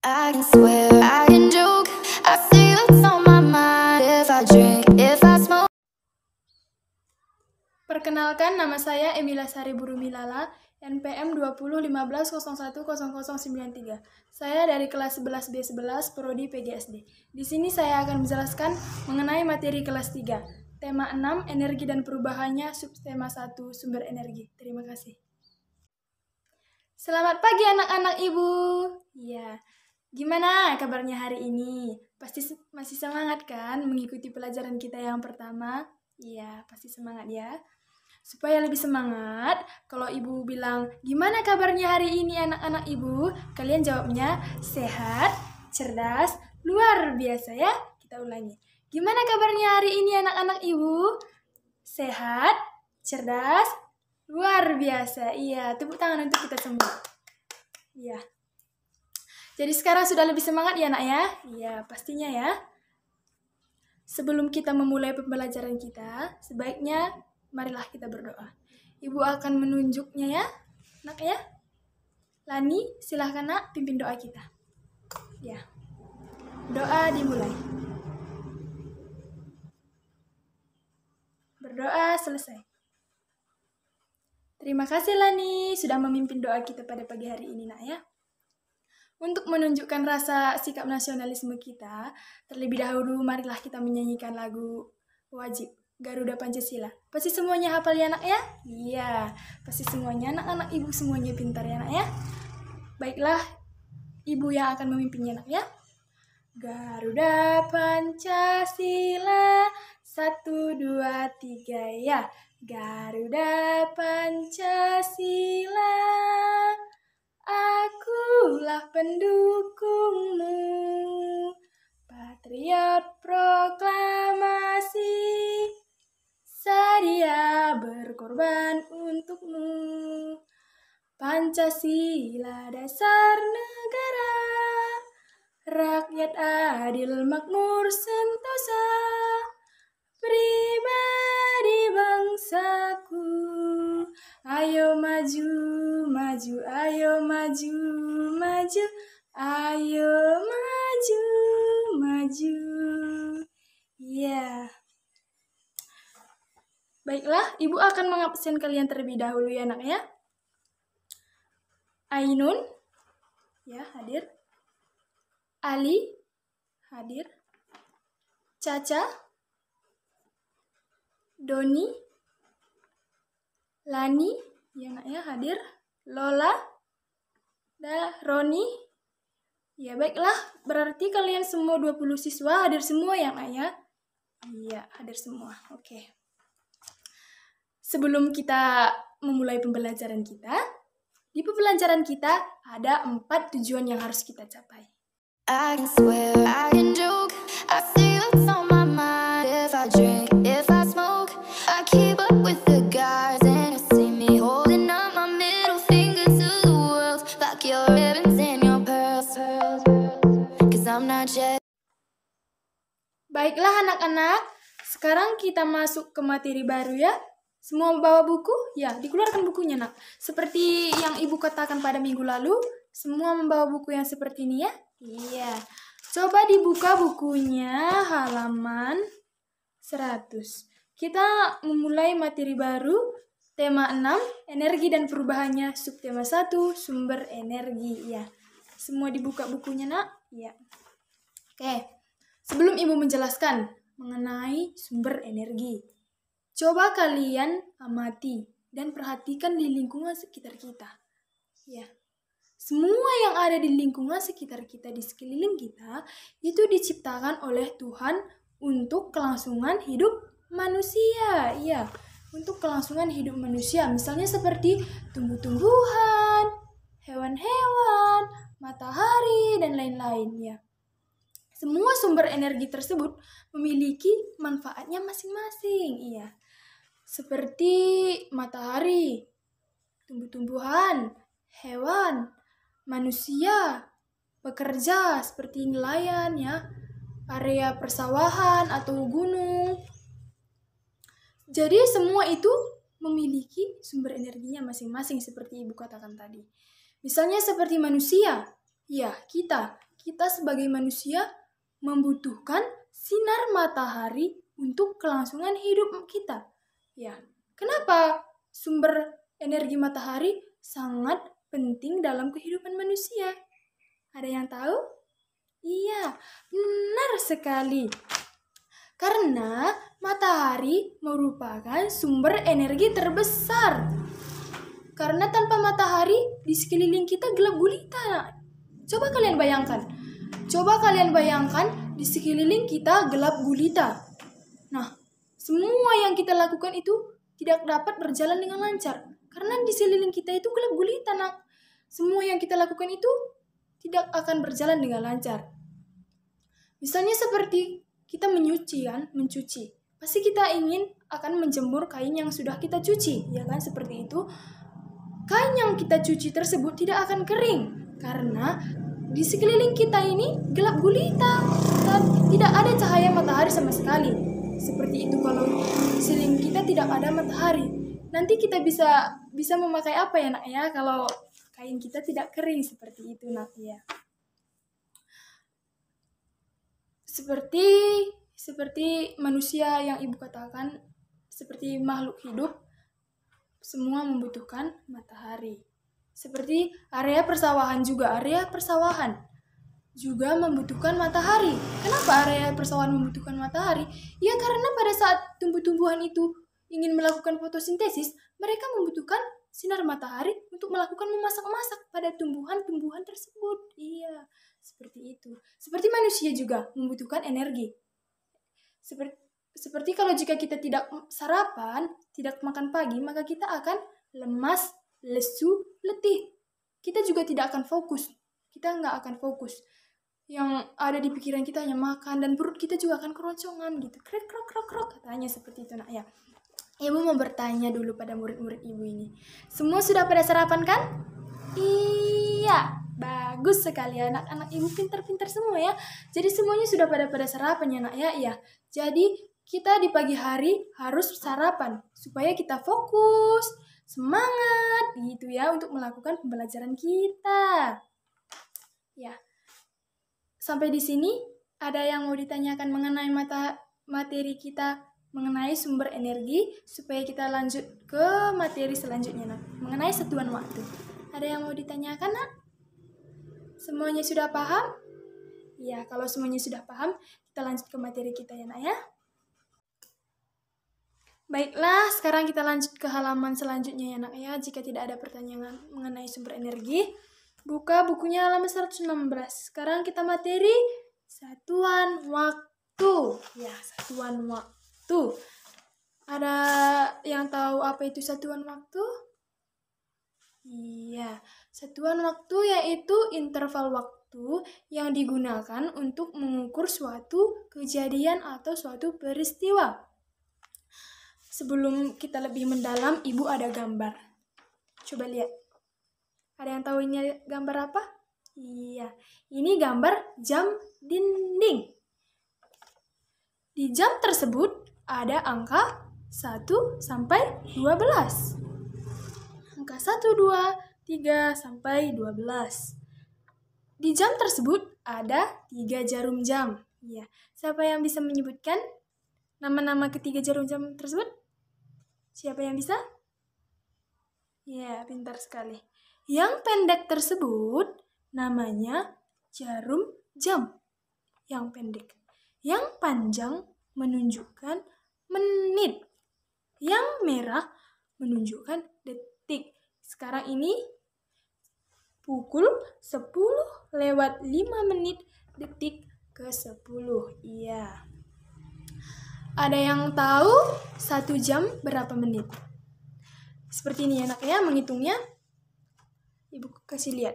Perkenalkan nama saya Emila Sari Burumilala, NPM 2015010093. Saya dari kelas 11B11 prodi PGSD. Di sini saya akan menjelaskan mengenai materi kelas 3, tema 6 energi dan perubahannya, subtema 1 sumber energi. Terima kasih. Selamat pagi anak-anak Ibu. Ya. Gimana kabarnya hari ini? Pasti masih semangat kan mengikuti pelajaran kita yang pertama? Iya, pasti semangat ya. Supaya lebih semangat, kalau ibu bilang, gimana kabarnya hari ini anak-anak ibu? Kalian jawabnya, sehat, cerdas, luar biasa ya. Kita ulangi. Gimana kabarnya hari ini anak-anak ibu? Sehat, cerdas, luar biasa. Iya, tepuk tangan untuk kita semua. Iya. Jadi sekarang sudah lebih semangat ya nak ya? Iya, pastinya ya. Sebelum kita memulai pembelajaran kita, sebaiknya marilah kita berdoa. Ibu akan menunjuknya ya, nak ya. Lani, silahkan nak pimpin doa kita. Ya, doa dimulai. Berdoa selesai. Terima kasih Lani sudah memimpin doa kita pada pagi hari ini nak ya. Untuk menunjukkan rasa sikap nasionalisme kita, terlebih dahulu marilah kita menyanyikan lagu wajib Garuda Pancasila. Pasti semuanya hafal ya anak ya? Iya, pasti semuanya anak-anak ibu semuanya pintar ya anak ya? Baiklah, ibu yang akan memimpin anak ya. Garuda Pancasila, satu, dua, tiga ya. Garuda Pancasila akulah pendukungmu Patriot proklamasi Sedia berkorban untukmu Pancasila dasar negara Rakyat adil makmur sentosa Pribadi bangsaku Ayo maju, maju, ayo maju, maju, ayo maju, maju. Ya. Yeah. Baiklah, Ibu akan mengabsen kalian terlebih dahulu ya, nak ya. Ainun, ya hadir. Ali, hadir. Caca, Doni, Lani ya nak ya hadir Lola da Roni ya baiklah berarti kalian semua 20 siswa hadir semua ya nak ya iya hadir semua oke sebelum kita memulai pembelajaran kita di pembelajaran kita ada empat tujuan yang harus kita capai I can swear, I can joke, I see Baiklah anak-anak, sekarang kita masuk ke materi baru ya. Semua bawa buku? Ya, dikeluarkan bukunya nak. Seperti yang ibu katakan pada minggu lalu, semua membawa buku yang seperti ini ya? Iya. Coba dibuka bukunya halaman 100. Kita memulai materi baru tema 6 energi dan perubahannya subtema 1 sumber energi ya. Semua dibuka bukunya nak? Ya. Oke. Okay. Sebelum Ibu menjelaskan mengenai sumber energi, coba kalian amati dan perhatikan di lingkungan sekitar kita. Ya. Semua yang ada di lingkungan sekitar kita di sekeliling kita itu diciptakan oleh Tuhan untuk kelangsungan hidup manusia. Ya, untuk kelangsungan hidup manusia. Misalnya seperti tumbuh-tumbuhan, hewan-hewan, matahari dan lain-lain ya semua sumber energi tersebut memiliki manfaatnya masing-masing. Iya. Seperti matahari, tumbuh-tumbuhan, hewan, manusia, pekerja seperti nelayan ya, area persawahan atau gunung. Jadi semua itu memiliki sumber energinya masing-masing seperti Ibu katakan tadi. Misalnya seperti manusia. Ya, kita. Kita sebagai manusia membutuhkan sinar matahari untuk kelangsungan hidup kita. Ya, kenapa sumber energi matahari sangat penting dalam kehidupan manusia? Ada yang tahu? Iya, benar sekali. Karena matahari merupakan sumber energi terbesar. Karena tanpa matahari di sekeliling kita gelap gulita. Coba kalian bayangkan, Coba kalian bayangkan di sekeliling kita gelap gulita. Nah, semua yang kita lakukan itu tidak dapat berjalan dengan lancar karena di sekeliling kita itu gelap gulita, Nak. Semua yang kita lakukan itu tidak akan berjalan dengan lancar. Misalnya seperti kita menyuci kan, mencuci. Pasti kita ingin akan menjemur kain yang sudah kita cuci, ya kan? Seperti itu. Kain yang kita cuci tersebut tidak akan kering karena di sekeliling kita ini gelap gulita dan tidak ada cahaya matahari sama sekali. Seperti itu kalau sekeliling kita tidak ada matahari. Nanti kita bisa bisa memakai apa ya nak ya kalau kain kita tidak kering seperti itu nak ya. Seperti seperti manusia yang ibu katakan seperti makhluk hidup semua membutuhkan matahari seperti area persawahan juga area persawahan juga membutuhkan matahari. Kenapa area persawahan membutuhkan matahari? Ya karena pada saat tumbuh-tumbuhan itu ingin melakukan fotosintesis, mereka membutuhkan sinar matahari untuk melakukan memasak-masak pada tumbuhan-tumbuhan tersebut. Iya, seperti itu. Seperti manusia juga membutuhkan energi. Seperti seperti kalau jika kita tidak sarapan, tidak makan pagi, maka kita akan lemas lesu, letih. Kita juga tidak akan fokus. Kita nggak akan fokus. Yang ada di pikiran kita hanya makan dan perut kita juga akan keroncongan gitu. Krek krok krok krok katanya seperti itu nak ya. Ibu mau bertanya dulu pada murid-murid ibu ini. Semua sudah pada sarapan kan? Iya, bagus sekali anak-anak ibu pinter-pinter semua ya. Jadi semuanya sudah pada pada sarapan ya nak ya. Iya. Jadi kita di pagi hari harus sarapan supaya kita fokus, semangat gitu ya untuk melakukan pembelajaran kita. Ya. Sampai di sini ada yang mau ditanyakan mengenai mata materi kita mengenai sumber energi supaya kita lanjut ke materi selanjutnya nak. mengenai satuan waktu. Ada yang mau ditanyakan, Nak? Semuanya sudah paham? Ya, kalau semuanya sudah paham, kita lanjut ke materi kita ya, Nak ya. Baiklah, sekarang kita lanjut ke halaman selanjutnya ya nak ya. Jika tidak ada pertanyaan mengenai sumber energi, buka bukunya halaman 116. Sekarang kita materi satuan waktu. Ya, satuan waktu. Ada yang tahu apa itu satuan waktu? Iya, satuan waktu yaitu interval waktu yang digunakan untuk mengukur suatu kejadian atau suatu peristiwa. Sebelum kita lebih mendalam, Ibu ada gambar. Coba lihat. Ada yang tahu ini gambar apa? Iya, ini gambar jam dinding. Di jam tersebut ada angka 1 sampai 12. Angka 1, 2, 3 sampai 12. Di jam tersebut ada 3 jarum jam. Iya, siapa yang bisa menyebutkan nama-nama ketiga jarum jam tersebut? Siapa yang bisa? Ya, pintar sekali. Yang pendek tersebut namanya jarum jam. Yang pendek. Yang panjang menunjukkan menit. Yang merah menunjukkan detik. Sekarang ini pukul 10 lewat 5 menit detik ke 10. Iya. Ada yang tahu satu jam berapa menit? Seperti ini enaknya menghitungnya. Ibu kasih lihat.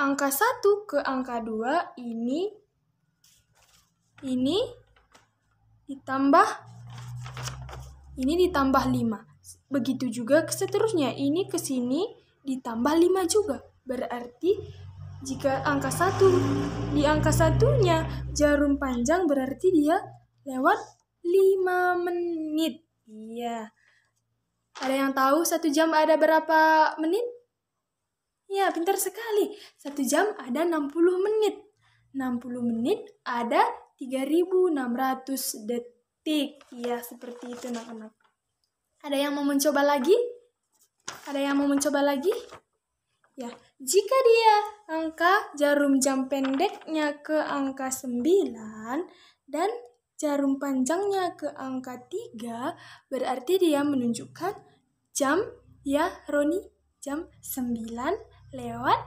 Angka 1 ke angka 2 ini ini ditambah ini ditambah 5. Begitu juga seterusnya ini ke sini ditambah 5 juga. Berarti jika angka 1 di angka satunya jarum panjang berarti dia lewat 5 menit. Iya. Ada yang tahu satu jam ada berapa menit? Ya, pintar sekali. Satu jam ada 60 menit. 60 menit ada 3600 detik. iya seperti itu anak-anak. Ada yang mau mencoba lagi? Ada yang mau mencoba lagi? Ya, jika dia angka jarum jam pendeknya ke angka 9 dan jarum panjangnya ke angka 3 berarti dia menunjukkan jam ya Roni jam 9 lewat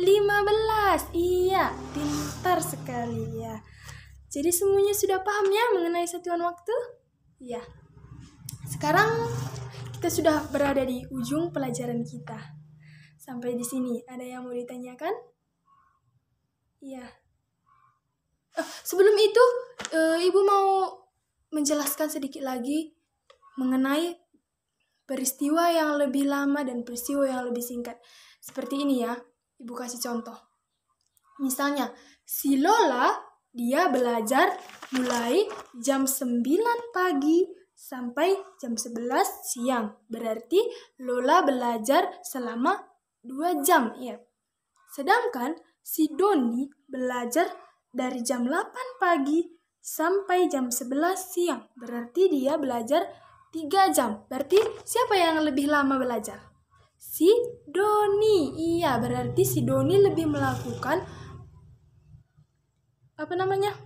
15 iya pintar sekali ya jadi semuanya sudah paham ya mengenai satuan waktu ya sekarang kita sudah berada di ujung pelajaran kita sampai di sini ada yang mau ditanyakan iya sebelum itu e, ibu mau menjelaskan sedikit lagi mengenai peristiwa yang lebih lama dan peristiwa yang lebih singkat. Seperti ini ya, ibu kasih contoh. Misalnya, si Lola dia belajar mulai jam 9 pagi sampai jam 11 siang. Berarti Lola belajar selama 2 jam ya. Sedangkan si Doni belajar dari jam 8 pagi sampai jam 11 siang. Berarti dia belajar 3 jam. Berarti siapa yang lebih lama belajar? Si Doni. Iya, berarti si Doni lebih melakukan apa namanya?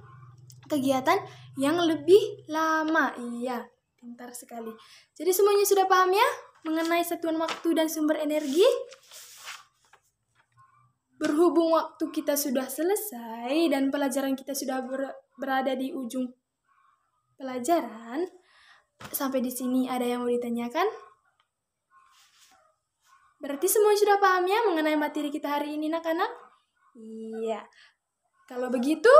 kegiatan yang lebih lama. Iya, pintar sekali. Jadi semuanya sudah paham ya mengenai satuan waktu dan sumber energi? berhubung waktu kita sudah selesai dan pelajaran kita sudah ber berada di ujung pelajaran, sampai di sini ada yang mau ditanyakan? Berarti semua sudah paham ya mengenai materi kita hari ini, anak-anak? Iya. Kalau begitu,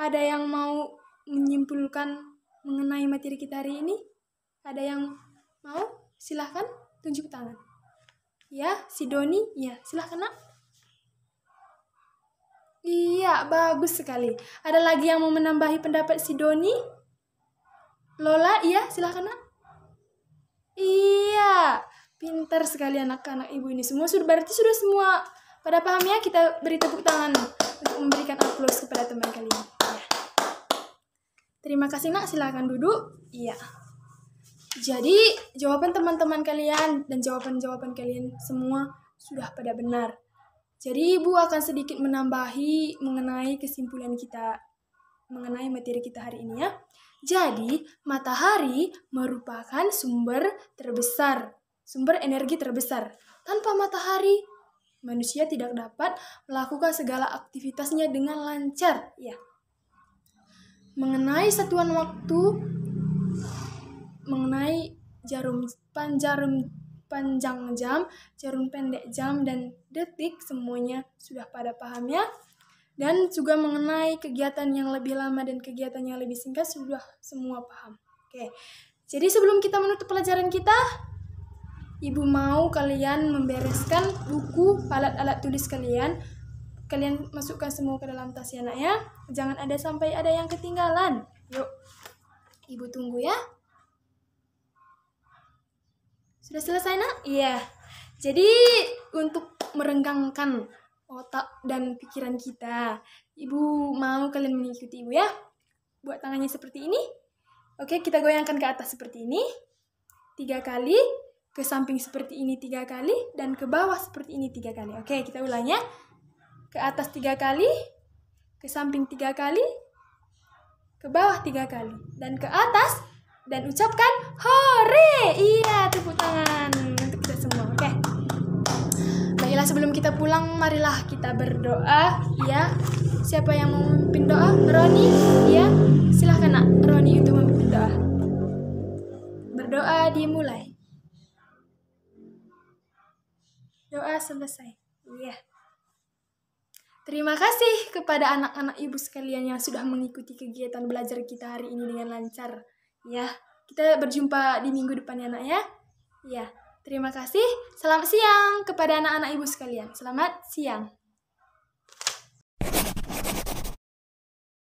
ada yang mau menyimpulkan mengenai materi kita hari ini? Ada yang mau? Silahkan tunjuk tangan. Ya, si Doni? Ya, silahkan, nak. Iya, bagus sekali. Ada lagi yang mau menambahi pendapat si Doni? Lola, iya, silahkan nak. Iya, pintar sekali anak-anak ibu ini. Semua sudah berarti sudah semua pada paham ya kita beri tepuk tangan untuk memberikan aplaus kepada teman kalian. Ya. Terima kasih nak, silahkan duduk. Iya. Jadi jawaban teman-teman kalian dan jawaban-jawaban kalian semua sudah pada benar. Jadi Ibu akan sedikit menambahi mengenai kesimpulan kita mengenai materi kita hari ini ya. Jadi, matahari merupakan sumber terbesar, sumber energi terbesar. Tanpa matahari, manusia tidak dapat melakukan segala aktivitasnya dengan lancar, ya. Mengenai satuan waktu, mengenai jarum panjarum panjang jam, jarum pendek jam, dan detik semuanya sudah pada paham ya. Dan juga mengenai kegiatan yang lebih lama dan kegiatan yang lebih singkat sudah semua paham. Oke, jadi sebelum kita menutup pelajaran kita, Ibu mau kalian membereskan buku alat-alat tulis kalian. Kalian masukkan semua ke dalam tas ya nak ya. Jangan ada sampai ada yang ketinggalan. Yuk, Ibu tunggu ya. Sudah selesai, Nak? Iya. Jadi, untuk merenggangkan otak dan pikiran kita, Ibu mau kalian mengikuti Ibu ya? Buat tangannya seperti ini. Oke, kita goyangkan ke atas seperti ini. Tiga kali, ke samping seperti ini tiga kali, dan ke bawah seperti ini tiga kali. Oke, kita ulangnya. Ke atas tiga kali, ke samping tiga kali, ke bawah tiga kali, dan ke atas dan ucapkan hore. Iya, tepuk tangan untuk kita semua. Oke. Okay. Baiklah sebelum kita pulang, marilah kita berdoa ya. Siapa yang mau memimpin doa? Roni, ya. Silahkan nak, Roni untuk memimpin doa. Berdoa dimulai. Doa selesai. Iya. Terima kasih kepada anak-anak ibu sekalian yang sudah mengikuti kegiatan belajar kita hari ini dengan lancar. Ya, kita berjumpa di minggu depan ya, nak ya. Ya, terima kasih. Selamat siang kepada anak-anak ibu sekalian. Selamat siang.